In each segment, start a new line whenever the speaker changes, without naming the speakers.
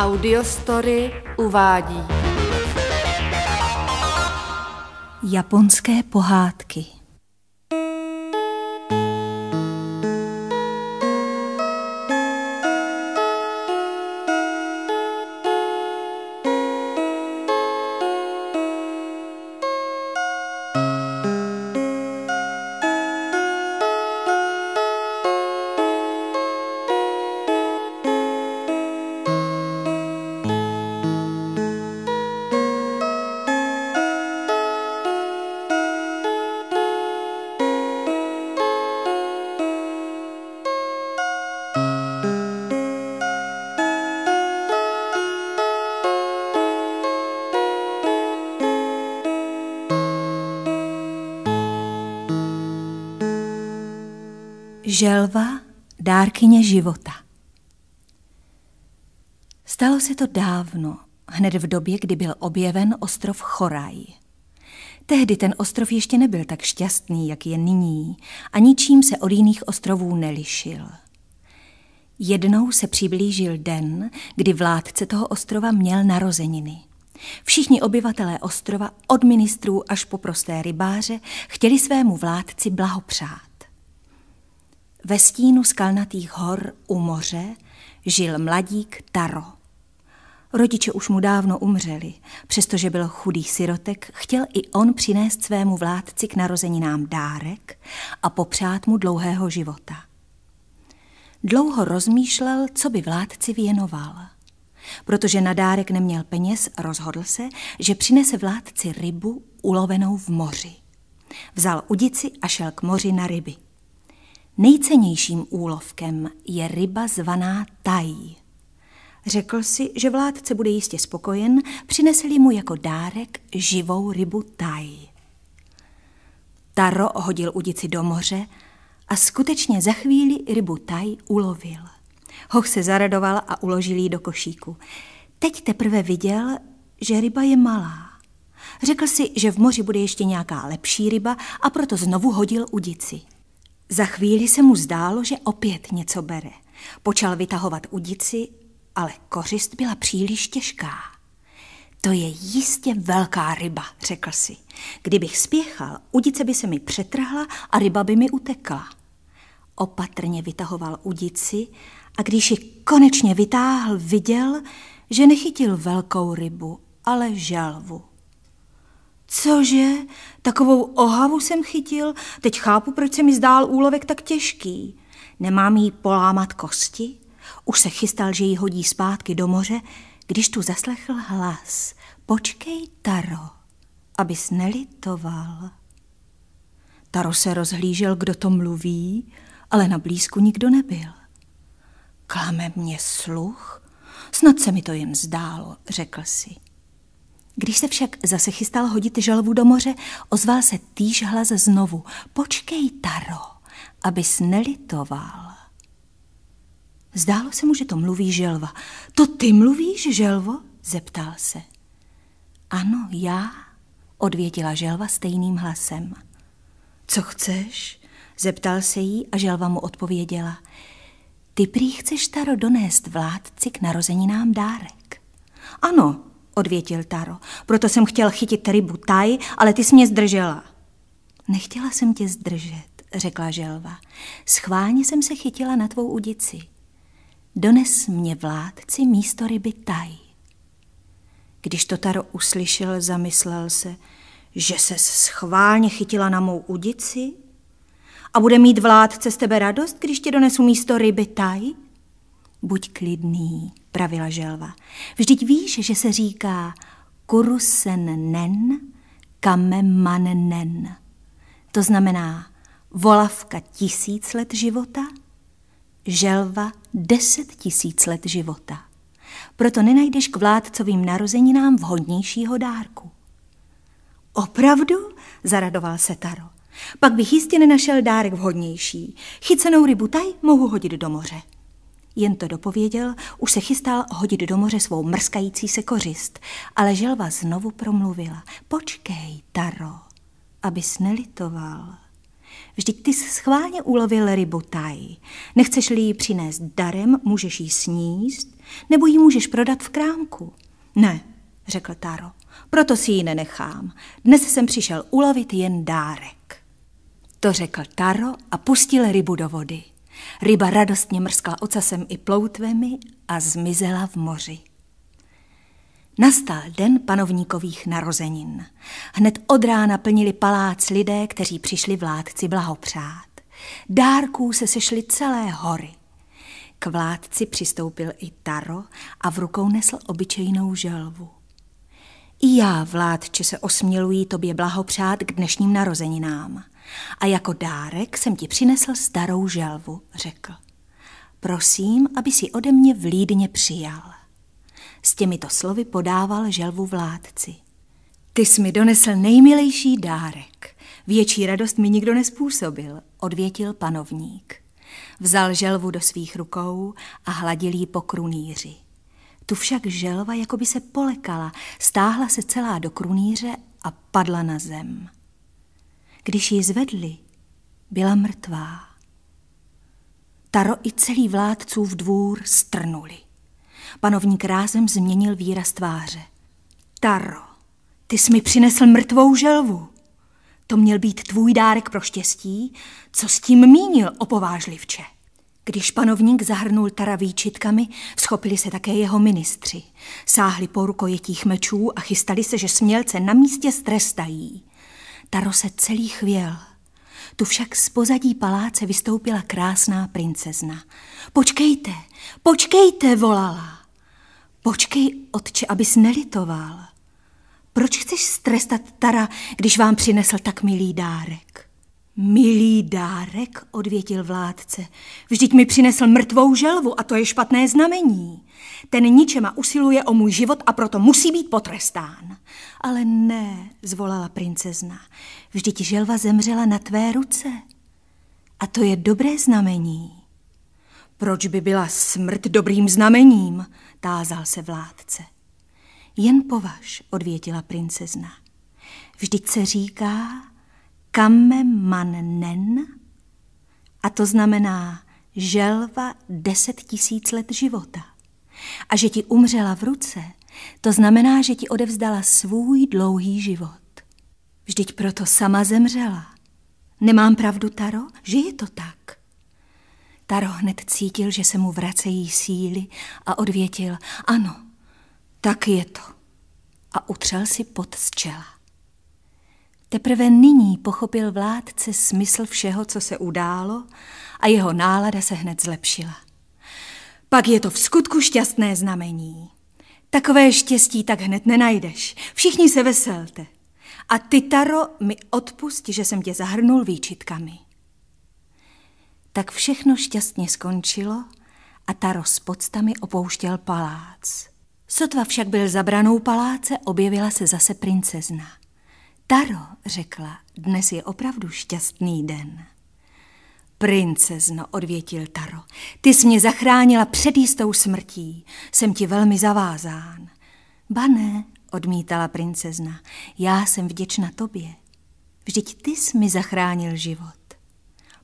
Audiostory uvádí Japonské pohádky Želva, dárkyně života. Stalo se to dávno, hned v době, kdy byl objeven ostrov Choraj. Tehdy ten ostrov ještě nebyl tak šťastný, jak je nyní, a ničím se od jiných ostrovů nelišil. Jednou se přiblížil den, kdy vládce toho ostrova měl narozeniny. Všichni obyvatelé ostrova, od ministrů až po prosté rybáře, chtěli svému vládci blahopřát. Ve stínu skalnatých hor u moře žil mladík Taro. Rodiče už mu dávno umřeli, přestože byl chudý sirotek, chtěl i on přinést svému vládci k narozeninám dárek a popřát mu dlouhého života. Dlouho rozmýšlel, co by vládci věnoval. Protože na dárek neměl peněz, rozhodl se, že přinese vládci rybu ulovenou v moři. Vzal udici a šel k moři na ryby. Nejcennějším úlovkem je ryba zvaná taj. Řekl si, že vládce bude jistě spokojen, přinesli mu jako dárek živou rybu taj. Taro hodil udici do moře a skutečně za chvíli rybu taj ulovil. Hoch se zaradoval a uložil ji do košíku. Teď teprve viděl, že ryba je malá. Řekl si, že v moři bude ještě nějaká lepší ryba a proto znovu hodil udici. Za chvíli se mu zdálo, že opět něco bere. Počal vytahovat udici, ale kořist byla příliš těžká. To je jistě velká ryba, řekl si. Kdybych spěchal, udice by se mi přetrhla a ryba by mi utekla. Opatrně vytahoval udici a když ji konečně vytáhl, viděl, že nechytil velkou rybu, ale želvu. Cože? Takovou ohavu jsem chytil? Teď chápu, proč se mi zdál úlovek tak těžký. Nemám jí polámat kosti? Už se chystal, že ji hodí zpátky do moře, když tu zaslechl hlas. Počkej, Taro, abys nelitoval. Taro se rozhlížel, kdo to mluví, ale na blízku nikdo nebyl. Klame mě sluch? Snad se mi to jen zdálo, řekl si. Když se však zase chystal hodit želvu do moře, ozval se týž hlas znovu. Počkej, Taro, abys nelitoval. Zdálo se mu, že to mluví želva. To ty mluvíš, želvo? zeptal se. Ano, já, odvětila želva stejným hlasem. Co chceš? Zeptal se jí a želva mu odpověděla. Ty prý chceš, Taro, donést vládci k narozeninám dárek. Ano, odvětil Taro. Proto jsem chtěl chytit rybu taj, ale ty jsi mě zdržela. Nechtěla jsem tě zdržet, řekla želva. Schválně jsem se chytila na tvou udici. Dones mě vládci místo ryby taj. Když to Taro uslyšel, zamyslel se, že se schválně chytila na mou udici a bude mít vládce z tebe radost, když ti donesu místo ryby taj? Buď klidný, pravila želva. Vždyť víš, že se říká kurusen nen, kame man nen. To znamená volavka tisíc let života, želva deset tisíc let života. Proto nenajdeš k vládcovým narozeninám vhodnějšího dárku. Opravdu? zaradoval se Taro. Pak bych jistě nenašel dárek vhodnější. Chycenou rybu taj mohu hodit do moře. Jen to dopověděl, už se chystal hodit do moře svou mrskající se kořist, ale želva znovu promluvila. Počkej, Taro, abys nelitoval. Vždyť ty schválně ulovil rybu taj. Nechceš-li ji přinést darem, můžeš ji sníst, nebo ji můžeš prodat v krámku. Ne, řekl Taro, proto si ji nenechám. Dnes jsem přišel ulovit jen dárek. To řekl Taro a pustil rybu do vody. Ryba radostně mrskla ocasem i ploutvemi a zmizela v moři. Nastal den panovníkových narozenin. Hned od rána plnili palác lidé, kteří přišli vládci blahopřát. Dárků se sešly celé hory. K vládci přistoupil i Taro a v rukou nesl obyčejnou želvu. I já, vládče, se osmělují tobě blahopřát k dnešním narozeninám – a jako dárek jsem ti přinesl starou želvu, řekl. Prosím, aby si ode mě v Lídně přijal. S těmito slovy podával želvu vládci. Ty jsi mi donesl nejmilejší dárek. Větší radost mi nikdo nespůsobil, odvětil panovník. Vzal želvu do svých rukou a hladil ji po krunýři. Tu však želva jako by se polekala, stáhla se celá do krunýře a padla na zem. Když ji zvedli, byla mrtvá. Taro i celý vládcův dvůr strnuli. Panovník rázem změnil výraz tváře. Taro, ty jsi mi přinesl mrtvou želvu. To měl být tvůj dárek pro štěstí, co s tím mínil opovážlivče. Když panovník zahrnul Tara výčitkami, schopili se také jeho ministři. Sáhli po rukojetích mečů a chystali se, že smělce na místě strestají. Taro se celý chvěl. Tu však z pozadí paláce vystoupila krásná princezna. Počkejte, počkejte, volala. Počkej, otče, abys nelitoval. Proč chceš strestat Tara, když vám přinesl tak milý dárek? Milý dárek, odvětil vládce, vždyť mi přinesl mrtvou želvu a to je špatné znamení. Ten ničema usiluje o můj život a proto musí být potrestán. Ale ne, zvolala princezna, vždyť želva zemřela na tvé ruce. A to je dobré znamení. Proč by byla smrt dobrým znamením? tázal se vládce. Jen považ, odvětila princezna. Vždyť se říká, Kamemannen, man nen, a to znamená želva deset tisíc let života. A že ti umřela v ruce, to znamená, že ti odevzdala svůj dlouhý život. Vždyť proto sama zemřela. Nemám pravdu, Taro, že je to tak. Taro hned cítil, že se mu vracejí síly a odvětil, ano, tak je to. A utřel si pod z čela. Teprve nyní pochopil vládce smysl všeho, co se událo a jeho nálada se hned zlepšila. Pak je to v skutku šťastné znamení. Takové štěstí tak hned nenajdeš. Všichni se veselte. A ty, Taro, mi odpust, že jsem tě zahrnul výčitkami. Tak všechno šťastně skončilo a Taro s podstami opouštěl palác. Sotva však byl zabranou paláce, objevila se zase princezna. Taro, řekla, dnes je opravdu šťastný den. Princezno, odvětil Taro, ty jsi mě zachránila před jistou smrtí. Jsem ti velmi zavázán. Ba ne, odmítala princezna, já jsem vděčna tobě. Vždyť ty jsi mi zachránil život.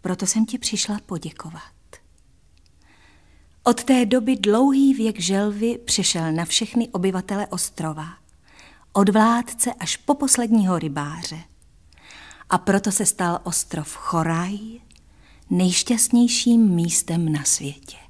Proto jsem ti přišla poděkovat. Od té doby dlouhý věk želvy přešel na všechny obyvatele ostrova – od vládce až po posledního rybáře. A proto se stal ostrov Choraj nejšťastnějším místem na světě.